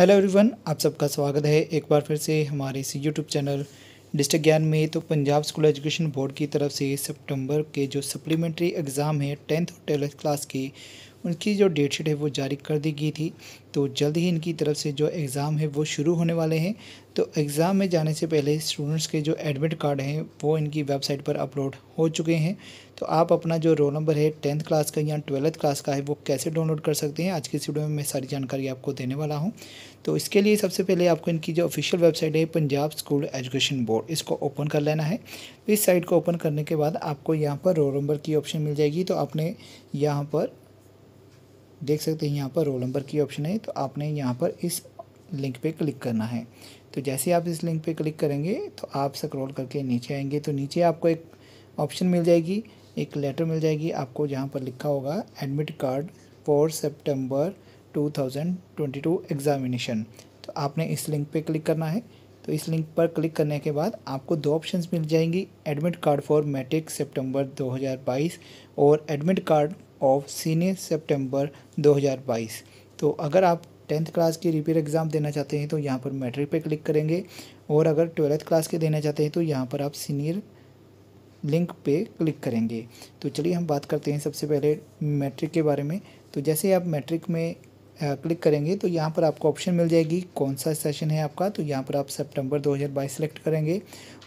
hello everyone आप सबका स्वागत है एक बार फिर से हमारे इस यूट्यूब चैनल डिस्ट्रिक्ट ज्ञान में तो पंजाब स्कूल एजुकेशन बोर्ड की तरफ से सितंबर के जो सप्लीमेंट्री एग्ज़ाम है टेंथ और ट्वेल्थ क्लास की उनकी जो डेट शीट है वो जारी कर दी गई थी तो जल्द ही इनकी तरफ से जो एग्ज़ाम है वो शुरू होने वाले हैं तो एग्ज़ाम में जाने से पहले स्टूडेंट्स के जो एडमिट कार्ड हैं वो इनकी वेबसाइट पर अपलोड हो चुके हैं तो आप अपना जो रोल नंबर है टेंथ क्लास का या ट्वेल्थ क्लास का है वो कैसे डाउनलोड कर सकते हैं आज की इस वीडियो में मैं सारी जानकारी आपको देने वाला हूँ तो इसके लिए सबसे पहले आपको इनकी जो ऑफिशियल वेबसाइट है पंजाब स्कूल एजुकेशन बोर्ड इसको ओपन कर लेना है इस साइट को ओपन करने के बाद आपको यहाँ पर रोल नंबर की ऑप्शन मिल जाएगी तो आपने यहाँ पर देख सकते हैं यहाँ पर रोल नंबर की ऑप्शन है तो आपने यहाँ पर इस लिंक पे क्लिक करना है तो जैसे आप इस लिंक पे क्लिक करेंगे तो आप स्क्रॉल करके नीचे आएंगे तो नीचे आपको एक ऑप्शन मिल जाएगी एक लेटर मिल जाएगी आपको जहाँ पर लिखा होगा admit card for September two examination तो आपने इस लिंक पर क्लिक करना है तो इस लिंक पर क्लिक करने के बाद आपको दो ऑप्शंस मिल जाएंगी एडमिट कार्ड फॉर मैट्रिक सितंबर 2022 और एडमिट कार्ड ऑफ सीनियर सितंबर 2022 तो अगर आप टेंथ क्लास की रिपेयर एग्ज़ाम देना चाहते हैं तो यहाँ पर मैट्रिक पे क्लिक करेंगे और अगर ट्वेल्थ क्लास के देना चाहते हैं तो यहाँ पर आप सीनियर लिंक पे क्लिक करेंगे तो चलिए हम बात करते हैं सबसे पहले मैट्रिक के बारे में तो जैसे आप मैट्रिक में क्लिक करेंगे तो यहाँ पर आपको ऑप्शन मिल जाएगी कौन सा सेशन है आपका तो यहाँ पर आप सितंबर 2022 सेलेक्ट करेंगे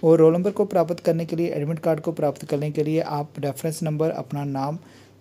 और रोल नंबर को प्राप्त करने के लिए एडमिट कार्ड को प्राप्त करने के लिए आप रेफरेंस नंबर अपना नाम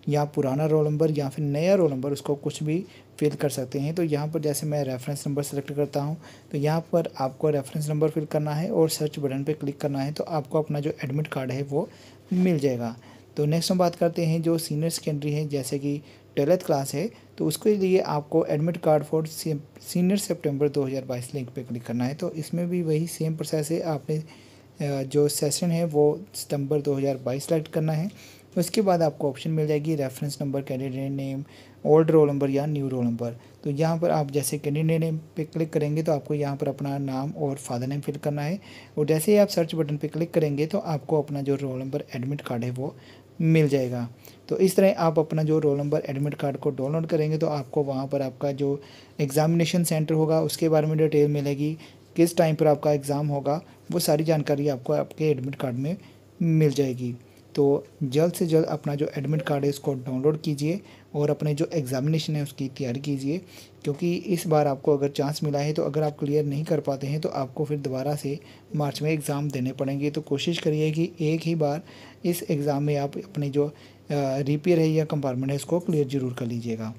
या पुराना रोल नंबर या फिर नया रोल नंबर उसको कुछ भी फिल कर सकते हैं तो यहाँ पर जैसे मैं रेफरेंस नंबर सेलेक्ट करता हूँ तो यहाँ पर आपको रेफरेंस नंबर फिल करना है और सर्च बटन पर क्लिक करना है तो आपको अपना जो एडमिट कार्ड है वो मिल जाएगा तो नेक्स्ट हम बात करते हैं जो सीनियर सेकेंडरी है जैसे कि ट्वेल्थ क्लास है तो उसके लिए आपको admit card for senior September दो लिंक पर क्लिक करना है तो इसमें भी वही सेम प्रोसेस है आपने जो सेशन है वो सितंबर 2022 सेलेक्ट करना है उसके तो बाद आपको ऑप्शन मिल जाएगी reference number candidate name old roll number या न्यू रोल नंबर तो यहाँ पर आप जैसे कैंडिडेट नेम पे क्लिक करेंगे तो आपको यहाँ पर अपना नाम और फादर नेम फिल करना है और जैसे ही आप सर्च बटन पे क्लिक करेंगे तो आपको अपना जो रोल नंबर एडमिट कार्ड है वो मिल जाएगा तो इस तरह आप अपना जो रोल नंबर एडमिट कार्ड को डाउनलोड करेंगे तो आपको वहाँ पर आपका जो एग्ज़ामिनेशन सेंटर होगा उसके बारे में डिटेल मिलेगी किस टाइम पर आपका एग्ज़ाम होगा वो सारी जानकारी आपको आपके एडमिट कार्ड में मिल जाएगी तो जल्द से जल्द अपना जो एडमिट कार्ड है इसको डाउनलोड कीजिए और अपने जो एग्ज़ामिनेशन है उसकी तैयारी कीजिए क्योंकि इस बार आपको अगर चांस मिला है तो अगर आप क्लियर नहीं कर पाते हैं तो आपको फिर दोबारा से मार्च में एग्ज़ाम देने पड़ेंगे तो कोशिश करिए कि एक ही बार इस एग्ज़ाम में आप अपने जो रिपेयर है या कंपार्टमेंट है इसको क्लियर ज़रूर कर लीजिएगा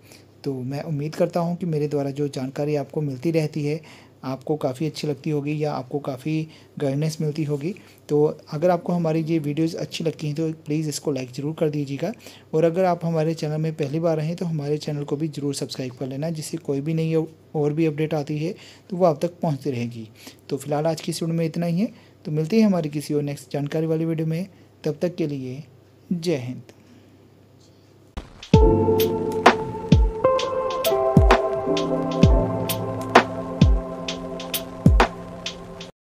तो मैं उम्मीद करता हूँ कि मेरे द्वारा जो जानकारी आपको मिलती रहती है आपको काफ़ी अच्छी लगती होगी या आपको काफ़ी गाइडनेस मिलती होगी तो अगर आपको हमारी ये वीडियोस अच्छी लगती हैं तो प्लीज़ इसको लाइक ज़रूर कर दीजिएगा और अगर आप हमारे चैनल में पहली बार हैं तो हमारे चैनल को भी ज़रूर सब्सक्राइब कर लेना जिससे कोई भी नई और भी अपडेट आती है तो वो आप तक पहुँचती रहेगी तो फिलहाल आज की इस वीडियो में इतना ही है तो मिलती है हमारी किसी और नेक्स्ट जानकारी वाली वीडियो में तब तक के लिए जय हिंद